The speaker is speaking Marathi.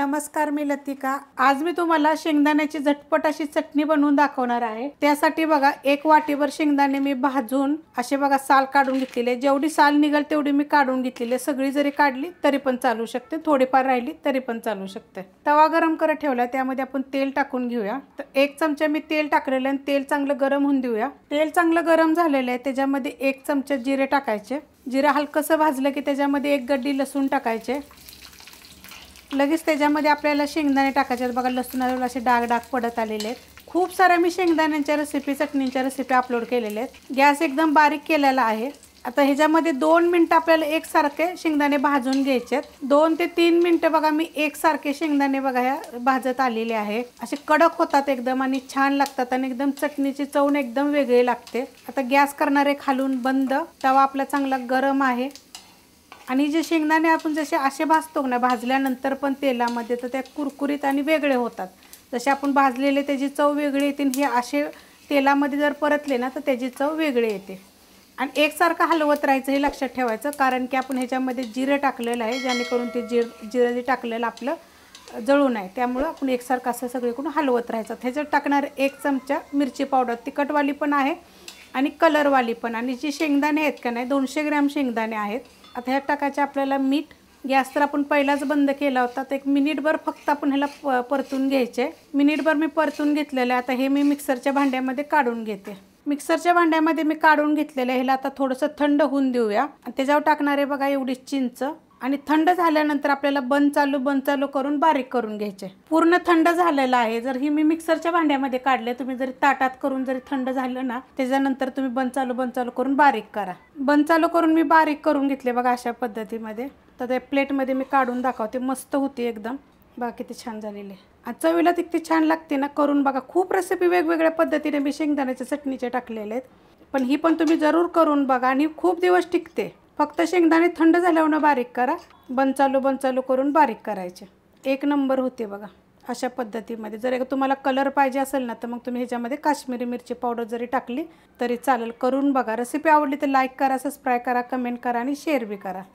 नमस्कार मी लतिका आज मी तुम्हाला शेंगदाण्याची झटपट अशी चटणी बनवून दाखवणार आहे त्यासाठी बघा एक वाटीभर शेंगदाणे मी भाजून असे बघा साल काढून घेतलेले जेवढी साल निघाल तेवढी मी काढून घेतलेली सगळी जरी काढली तरी पण चालू शकते थोडीफार राहिली तरी पण चालू शकते तवा गरम करत ठेवला त्यामध्ये आपण तेल टाकून घेऊया तर एक चमचा मी तेल टाकलेलं आणि तेल चांगलं गरम होऊन देऊया तेल चांगलं गरम झालेलं आहे त्याच्यामध्ये एक चमचा जिरे टाकायचे जिरा हलकंसं भाजलं की त्याच्यामध्ये एक गड्डी लसूण टाकायचे लगेच त्याच्यामध्ये आपल्याला शेंगदाणे टाकायचे आहेत बघा लसूणाला असे डाग डाग पडत आलेले आहेत खूप साऱ्या मी शेंगदाण्यांच्या रेसिपी चटणींच्या रेसिपी अपलोड केलेल्या आहेत गॅस एकदम बारीक केलेला आहे आता ह्याच्यामध्ये दोन मिनटं आपल्याला एकसारखे शेंगदाणे भाजून घ्यायचे आहेत दोन ते तीन मिनटं बघा मी एकसारखे शेंगदाणे बघा ह्या भाजत आलेले आहे असे कडक होतात एकदम आणि छान लागतात आणि एकदम चटणीची चवण एकदम वेगळी लागते आता गॅस करणारे खालून बंद तवा आपला चांगला गरम आहे आणि जे शेंगदाणे आपण जसे असे भाजतो ना भाजल्यानंतर पण तेलामध्ये तर त्या कुरकुरीत आणि वेगळे होतात जसे आपण भाजलेले त्याची चव वेगळी येते हे असे तेलामध्ये जर परतले ना तर त्याची चव वेगळी येते आणि एकसारखं हलवत राहायचं हे लक्षात ठेवायचं कारण की आपण ह्याच्यामध्ये जिरं टाकलेलं आहे जेणेकरून ते जिर जिरं जे टाकलेलं आपलं जळू नये त्यामुळं आपण एकसारखं असं सगळीकडून हलवत राहायचं ह्याच्यात टाकणार एक चमचा मिरची पावडर तिखटवाली पण आहे आणि कलरवाली पण आणि जी शेंगदाणे आहेत का नाही दोनशे ग्रॅम शेंगदाणे आहेत आता ह्या टाकायचे आपल्याला मीठ गॅस तर आपण पहिलाच बंद केला होता तर एक मिनिटभर फक्त आपण ह्याला प परतून घ्यायचे मिनिटभर मी परतून घेतलेलं आहे आता हे मी मिक्सरच्या भांड्यामध्ये काढून घेते मिक्सरच्या भांड्यामध्ये मी काढून घेतलेलं आहे ह्याला आता थोडंसं थंड होऊन देऊया आणि त्याच्यावर आहे बघा एवढीच चिंच आणि थंड झाल्यानंतर आपल्याला बंद चालू बंद चालू करून बारीक करून घ्यायचे पूर्ण थंड झालेलं आहे जर ही मी मिक्सरच्या भांड्यामध्ये काढले तुम्ही जरी ताटात करून जरी थंड झालं ना त्याच्यानंतर तुम्ही बंद चालू बंद चालू करून बारीक करा बंद चालू करून मी बारीक करून घेतले बघा अशा पद्धतीमध्ये तर प्लेटमध्ये मी काढून दाखवते मस्त होती एकदम बाकी ते छान झालेले आहे चवीला तिथे छान लागते ना करून बघा खूप रेसिपी वेगवेगळ्या पद्धतीने मी शेंगदाण्याच्या चटणीचे टाकलेले आहेत पण ही पण तुम्ही जरूर करून बघा आणि खूप दिवस टिकते फक्त शेंगदाणे थंड झाल्यावर बारीक करा बनचालू चालू करून बारीक करायचे एक नंबर होते बघा अशा पद्धतीमध्ये जर तुम्हाला कलर पाहिजे असेल ना तर मग तुम्ही ह्याच्यामध्ये काश्मीरी मिरची पावडर जरी टाकली तरी चालेल करून बघा रेसिपी आवडली तर लाईक करा सबस्क्राईब करा कमेंट करा आणि शेअर बी करा